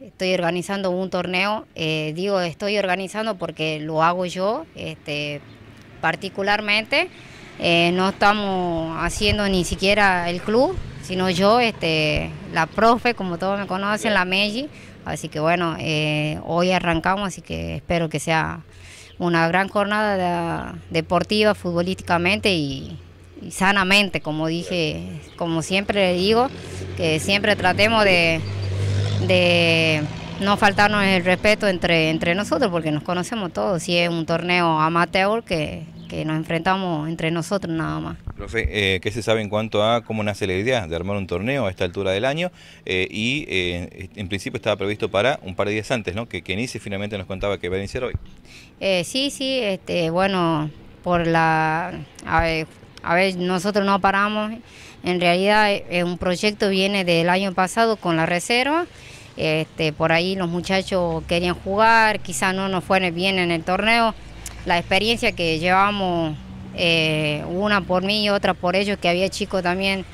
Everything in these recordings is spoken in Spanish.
estoy organizando un torneo. Eh, digo, estoy organizando porque lo hago yo este, particularmente. Eh, no estamos haciendo ni siquiera el club, sino yo, este, la profe, como todos me conocen, la Meji. Así que bueno, eh, hoy arrancamos, así que espero que sea una gran jornada deportiva, futbolísticamente y, y sanamente, como dije, como siempre le digo, que siempre tratemos de, de no faltarnos el respeto entre, entre nosotros, porque nos conocemos todos, y es un torneo amateur que, nos enfrentamos entre nosotros nada más. Profe, eh, ¿qué se sabe en cuanto a cómo nace la idea de armar un torneo a esta altura del año? Eh, y eh, en principio estaba previsto para un par de días antes, ¿no? Que, que finalmente nos contaba que va a iniciar hoy. sí, sí, este, bueno, por la... A ver, a ver, nosotros no paramos. En realidad, un proyecto viene del año pasado con la reserva este, por ahí los muchachos querían jugar, quizás no nos fue bien en el torneo. La experiencia que llevamos, eh, una por mí y otra por ellos, que había chicos también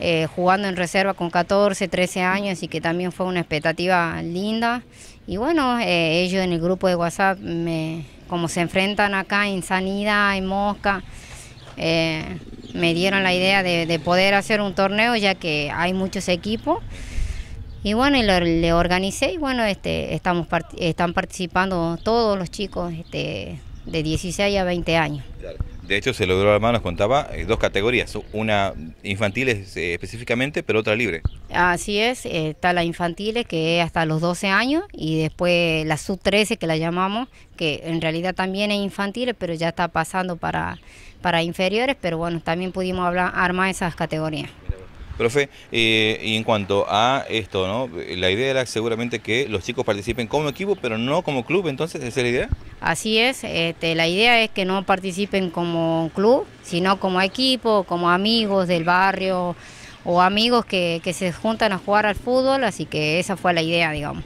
eh, jugando en reserva con 14, 13 años y que también fue una expectativa linda. Y bueno, eh, ellos en el grupo de WhatsApp, como se enfrentan acá en Sanidad, en Mosca, me dieron la idea de poder hacer un torneo ya que hay muchos equipos. Y bueno, le organicé y bueno, este, estamos están participando todos los chicos este, de 16 a 20 años. De hecho, se logró, armar, nos contaba, eh, dos categorías, una infantiles eh, específicamente, pero otra libre. Así es, eh, está la infantiles que es hasta los 12 años y después la sub-13 que la llamamos, que en realidad también es infantil, pero ya está pasando para, para inferiores, pero bueno, también pudimos hablar, armar esas categorías. Profe, eh, y en cuanto a esto, ¿no? La idea era seguramente que los chicos participen como equipo, pero no como club, entonces, ¿esa es la idea? Así es, este, la idea es que no participen como club, sino como equipo, como amigos del barrio o amigos que, se juntan a jugar al fútbol, así que esa fue la idea, digamos.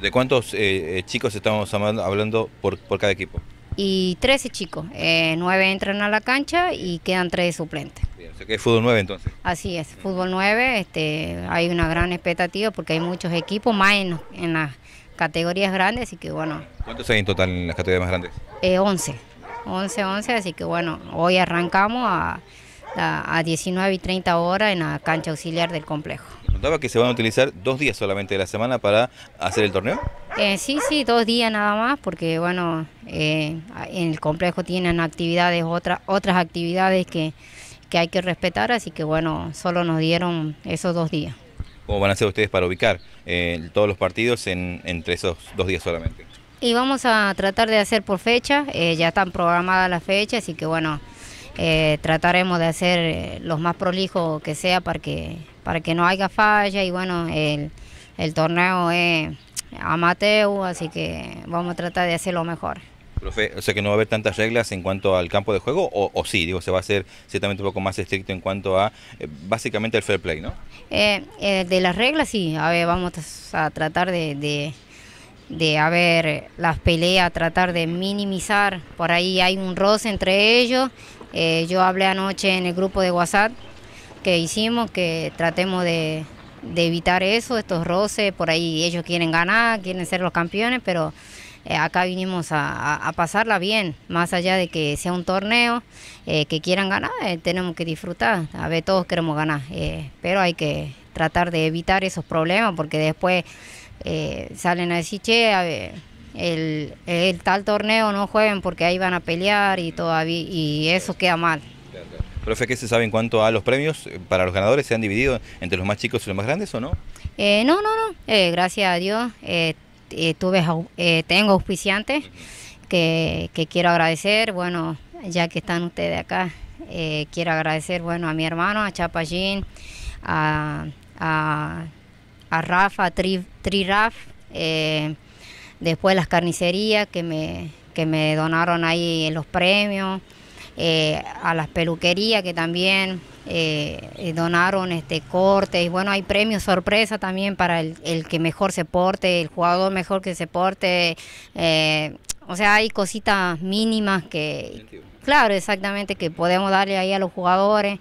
¿De cuántos eh, eh, chicos estamos hablando por, cada equipo? Y 13 chicos, 9 entran a la cancha y quedan 3 suplentes es fútbol 9 entonces. Así es, fútbol 9, este, hay una gran expectativa porque hay muchos equipos más en, las categorías grandes, así que bueno. ¿Cuántos hay en total en las categorías más grandes? 11, 11, 11, así que bueno, hoy arrancamos a, a, 19 y 30 horas en la cancha auxiliar del complejo. notaba que se van a utilizar dos días solamente de la semana para hacer el torneo? Eh, sí, sí, dos días nada más, porque bueno, eh, en el complejo tienen actividades, otras otras actividades que que hay que respetar, así que bueno, solo nos dieron esos dos días. ¿Cómo van a hacer ustedes para ubicar eh, todos los partidos en, entre esos dos días solamente? Y vamos a tratar de hacer por fecha, eh, ya están programadas las fechas, así que bueno, eh, trataremos de hacer los más prolijos que sea para que, para que no haya falla y bueno, el, el torneo es amateur, así que vamos a tratar de hacer lo mejor. Profe, o sea que no va a haber tantas reglas en cuanto al campo de juego, o, sí, digo, se va a hacer ciertamente un poco más estricto en cuanto a eh, básicamente el fair play, ¿no? Eh, eh, de las reglas sí, a ver, vamos a tratar de, de, ver, las peleas, tratar de minimizar, por ahí hay un roce entre ellos, yo hablé anoche en el grupo de WhatsApp que hicimos, que tratemos de, de evitar eso, estos roces, por ahí ellos quieren ganar, quieren ser los campeones, pero eh, acá vinimos a, pasarla bien, más allá de que sea un torneo eh, que quieran ganar, eh, tenemos que disfrutar, a ver, todos queremos ganar, pero hay que tratar de evitar esos problemas porque después salen a decir, che, a el, tal torneo no jueguen porque ahí van a pelear y todavía y eso queda mal. Profe, ¿qué se sabe en cuanto a los premios para los ganadores? ¿Se han dividido entre los más chicos y los más grandes o no? no, no, no. gracias a Dios. Eh, eh, eh, tengo auspiciantes que, quiero agradecer, bueno, ya que están ustedes acá, eh, quiero agradecer, bueno, a mi hermano, a Chapallín, a, a, Rafa, a Tri, eh, después las carnicerías que me, que me donaron ahí los premios, a las peluquerías que también eh, eh, donaron este y bueno, hay premios sorpresa también para el, que mejor se porte, el jugador mejor que se porte, eh, o sea, hay cositas mínimas que... Claro, exactamente, que podemos darle ahí a los jugadores,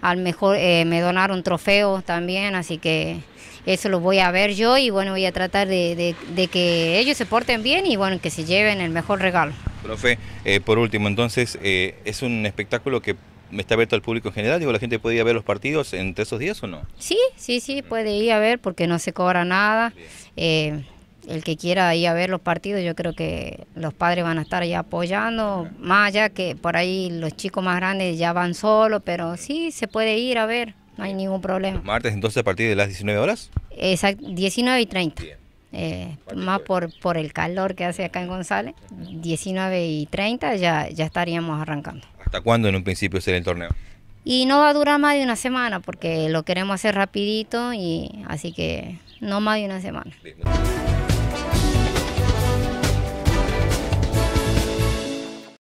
al mejor, me donaron trofeos también, así que eso lo voy a ver yo y bueno, voy a tratar de, que ellos se porten bien y bueno, que se lleven el mejor regalo. Profe, por último, entonces, es un espectáculo que ¿Me está abierto al público en general? Digo, ¿la gente puede ir a ver los partidos entre esos días o no? Sí, sí, sí, puede ir a ver porque no se cobra nada. Eh, el que quiera ir a ver los partidos, yo creo que los padres van a estar ahí apoyando, más allá que por ahí los chicos más grandes ya van solos, pero sí, se puede ir a ver, no hay ningún problema. martes entonces a partir de las 19 horas? Exacto, 19 y 30. Eh, más por, por el calor que hace acá en González, 19 y 30 ya, ya estaríamos arrancando. ¿Hasta cuándo en un principio será el torneo? Y no va a durar más de una semana porque lo queremos hacer rapidito y así que no más de una semana.